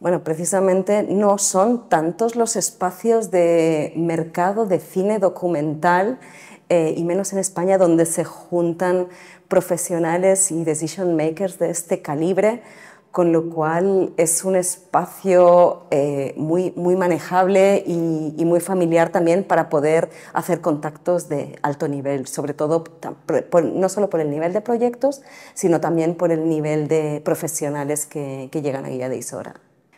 Bueno, precisamente no son tantos los espacios de mercado de cine documental eh, y menos en España donde se juntan profesionales y decision makers de este calibre, con lo cual es un espacio eh, muy, manejable y, muy familiar también para poder hacer contactos de alto nivel, sobre todo no solo por el nivel de proyectos, sino también por el nivel de profesionales que, que llegan a Guía de Isora.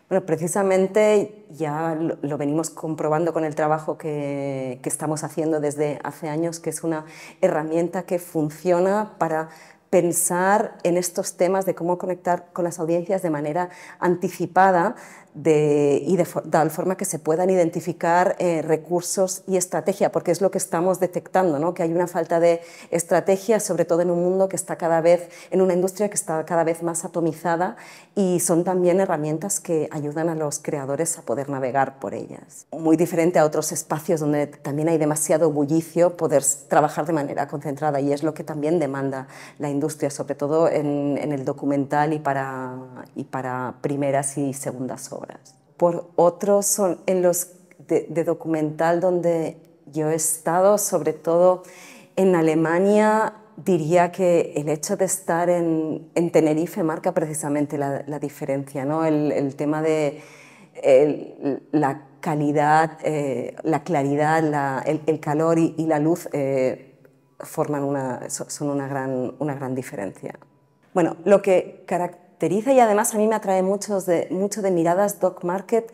Bueno, precisamente ya lo, venimos comprobando con el trabajo que, que, estamos haciendo desde hace años, que es una herramienta que funciona para pensar en estos temas de cómo conectar con las audiencias de manera anticipada de, y de, tal forma que se puedan identificar eh, recursos y estrategia, porque es lo que estamos detectando, ¿no? que hay una falta de estrategia, sobre todo en un mundo que está cada vez, en una industria que está cada vez más atomizada y son también herramientas que ayudan a los creadores a poder navegar por ellas. Muy diferente a otros espacios donde también hay demasiado bullicio, poder trabajar de manera concentrada y es lo que también demanda la industria sobre todo en, el documental y para, y para primeras y segundas obras. Por otros son en los de, documental donde yo he estado, sobre todo en Alemania, diría que el hecho de estar en, en Tenerife marca precisamente la, la diferencia, ¿no? el, el tema de el, la calidad, eh, la claridad, la, el, calor y, la luz eh, forman una, son una gran, una gran diferencia. Bueno, lo que caracteriza y además a mí me atrae mucho de, mucho de miradas Doc Market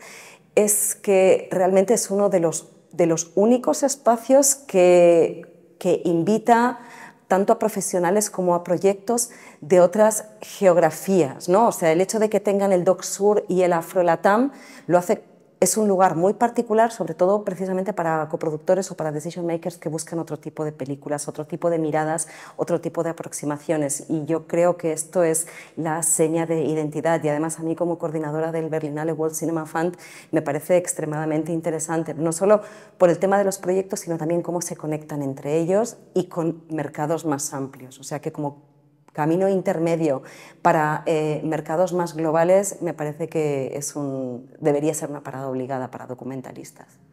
es que realmente es uno de los, de los únicos espacios que, que invita tanto a profesionales como a proyectos de otras geografías, ¿no? O sea, el hecho de que tengan el Doc Sur y el Afro Latam lo hace es un lugar muy particular, sobre todo precisamente para coproductores o para decision makers que buscan otro tipo de películas, otro tipo de miradas, otro tipo de aproximaciones. Y yo creo que esto es la seña de identidad. Y además a mí como coordinadora del Berlinale World Cinema Fund me parece extremadamente interesante, no solo por el tema de los proyectos, sino también cómo se conectan entre ellos y con mercados más amplios. O sea que como camino intermedio para eh, mercados más globales me parece que es un, debería ser una parada obligada para documentalistas.